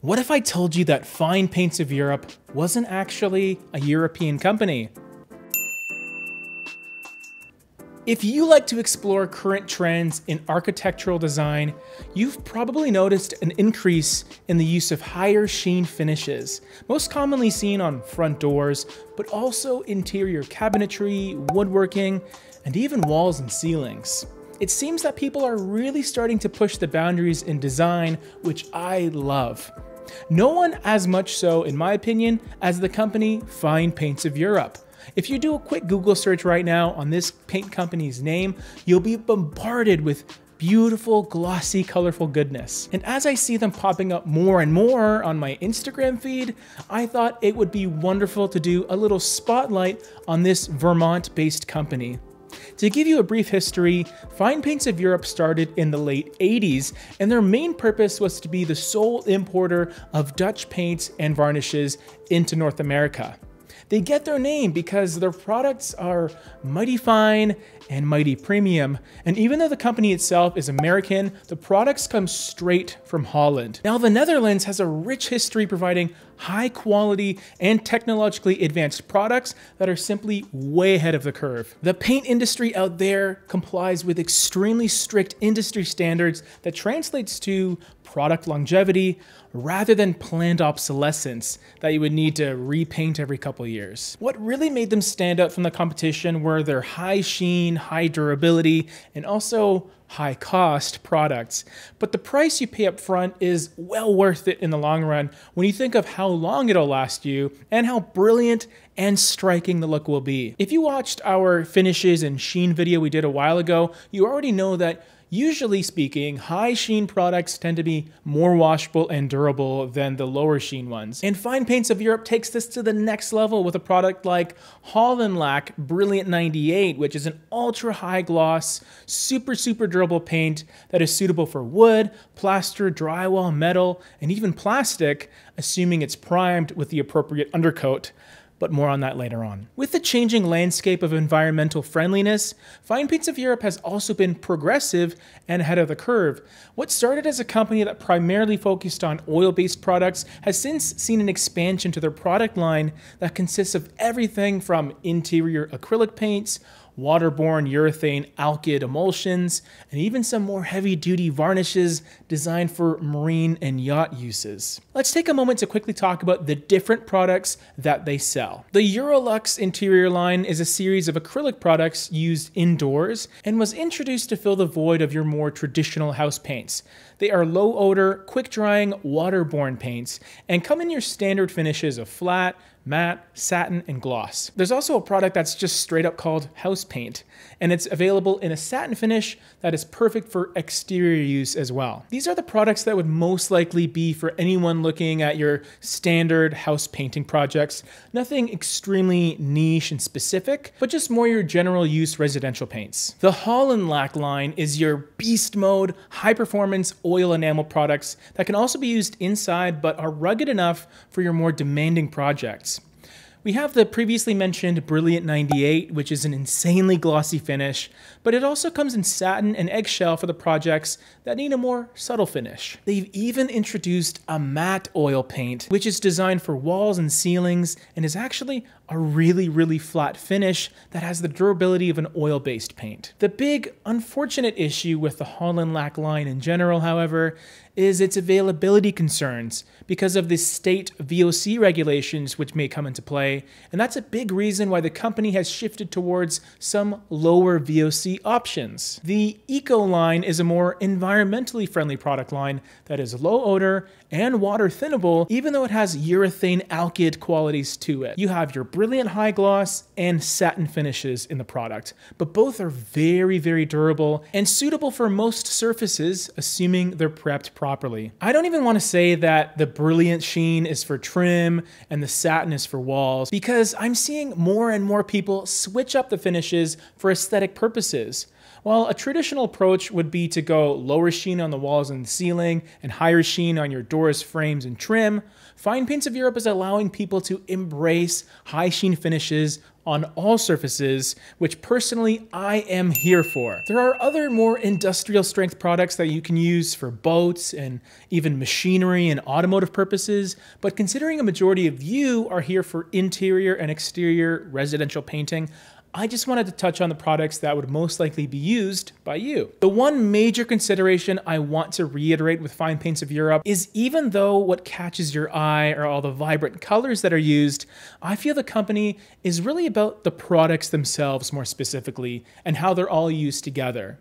What if I told you that Fine Paints of Europe wasn't actually a European company? If you like to explore current trends in architectural design, you've probably noticed an increase in the use of higher sheen finishes, most commonly seen on front doors, but also interior cabinetry, woodworking, and even walls and ceilings. It seems that people are really starting to push the boundaries in design, which I love. No one as much so, in my opinion, as the company Fine Paints of Europe. If you do a quick Google search right now on this paint company's name, you'll be bombarded with beautiful, glossy, colorful goodness. And as I see them popping up more and more on my Instagram feed, I thought it would be wonderful to do a little spotlight on this Vermont-based company. To give you a brief history, fine paints of Europe started in the late 80s, and their main purpose was to be the sole importer of Dutch paints and varnishes into North America. They get their name because their products are mighty fine and mighty premium. And even though the company itself is American, the products come straight from Holland. Now, the Netherlands has a rich history providing high quality and technologically advanced products that are simply way ahead of the curve. The paint industry out there complies with extremely strict industry standards that translates to product longevity rather than planned obsolescence that you would need to repaint every couple years years. What really made them stand out from the competition were their high sheen, high durability, and also high cost products. But the price you pay up front is well worth it in the long run when you think of how long it'll last you and how brilliant and striking the look will be. If you watched our finishes and sheen video we did a while ago, you already know that Usually speaking, high sheen products tend to be more washable and durable than the lower sheen ones. And Fine Paints of Europe takes this to the next level with a product like Holland Lac Brilliant 98, which is an ultra high gloss, super, super durable paint that is suitable for wood, plaster, drywall, metal, and even plastic, assuming it's primed with the appropriate undercoat but more on that later on. With the changing landscape of environmental friendliness, Fine Paints of Europe has also been progressive and ahead of the curve. What started as a company that primarily focused on oil-based products has since seen an expansion to their product line that consists of everything from interior acrylic paints, waterborne urethane alkyd emulsions, and even some more heavy duty varnishes designed for marine and yacht uses. Let's take a moment to quickly talk about the different products that they sell. The Eurolux interior line is a series of acrylic products used indoors and was introduced to fill the void of your more traditional house paints. They are low odor, quick drying, waterborne paints, and come in your standard finishes of flat, matte, satin, and gloss. There's also a product that's just straight up called house paint, and it's available in a satin finish that is perfect for exterior use as well. These are the products that would most likely be for anyone looking at your standard house painting projects. Nothing extremely niche and specific, but just more your general use residential paints. The Holland Lack line is your beast mode, high performance, oil enamel products that can also be used inside but are rugged enough for your more demanding projects. We have the previously mentioned Brilliant 98, which is an insanely glossy finish, but it also comes in satin and eggshell for the projects that need a more subtle finish. They've even introduced a matte oil paint, which is designed for walls and ceilings and is actually a really, really flat finish that has the durability of an oil-based paint. The big, unfortunate issue with the Holland Lack line in general, however, is its availability concerns because of the state VOC regulations which may come into play, and that's a big reason why the company has shifted towards some lower VOC options. The Eco line is a more environmentally friendly product line that is low odor and water thinnable, even though it has urethane alkyd qualities to it. You have your brilliant high gloss and satin finishes in the product, but both are very, very durable and suitable for most surfaces, assuming they're prepped properly. I don't even want to say that the brilliant sheen is for trim and the satin is for walls, because I'm seeing more and more people switch up the finishes for aesthetic purposes. While a traditional approach would be to go lower sheen on the walls and ceiling and higher sheen on your doors, frames, and trim, Fine Paints of Europe is allowing people to embrace high sheen finishes on all surfaces, which personally I am here for. There are other more industrial strength products that you can use for boats and even machinery and automotive purposes, but considering a majority of you are here for interior and exterior residential painting, I just wanted to touch on the products that would most likely be used by you. The one major consideration I want to reiterate with fine paints of Europe is even though what catches your eye are all the vibrant colors that are used, I feel the company is really about the products themselves more specifically and how they're all used together.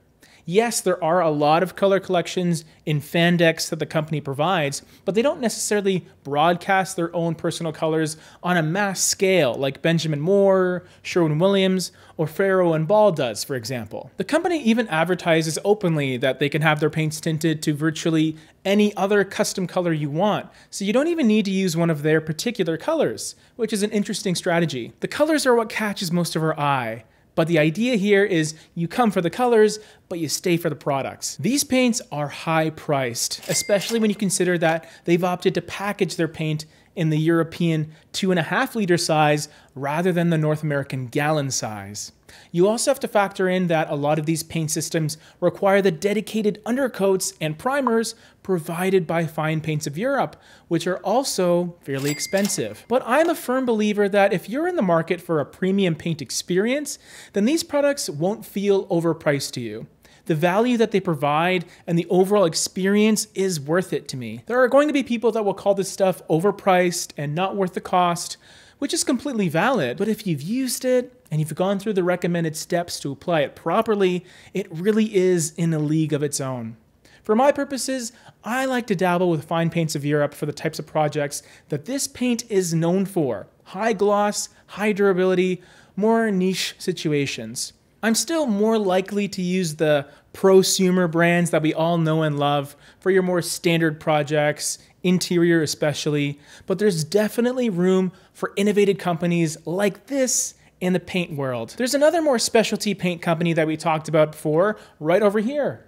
Yes, there are a lot of color collections in Fandex that the company provides, but they don't necessarily broadcast their own personal colors on a mass scale like Benjamin Moore, Sherwin Williams, or Faro and Ball does, for example. The company even advertises openly that they can have their paints tinted to virtually any other custom color you want, so you don't even need to use one of their particular colors, which is an interesting strategy. The colors are what catches most of our eye, but the idea here is you come for the colors, but you stay for the products. These paints are high priced, especially when you consider that they've opted to package their paint in the European 2.5 liter size rather than the North American gallon size. You also have to factor in that a lot of these paint systems require the dedicated undercoats and primers provided by fine paints of Europe, which are also fairly expensive. But I'm a firm believer that if you're in the market for a premium paint experience, then these products won't feel overpriced to you the value that they provide and the overall experience is worth it to me. There are going to be people that will call this stuff overpriced and not worth the cost, which is completely valid. But if you've used it and you've gone through the recommended steps to apply it properly, it really is in a league of its own. For my purposes, I like to dabble with fine paints of Europe for the types of projects that this paint is known for high gloss, high durability, more niche situations. I'm still more likely to use the prosumer brands that we all know and love for your more standard projects, interior especially, but there's definitely room for innovative companies like this in the paint world. There's another more specialty paint company that we talked about before right over here.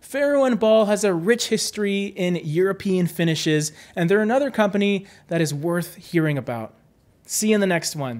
Faro and Ball has a rich history in European finishes, and they're another company that is worth hearing about. See you in the next one.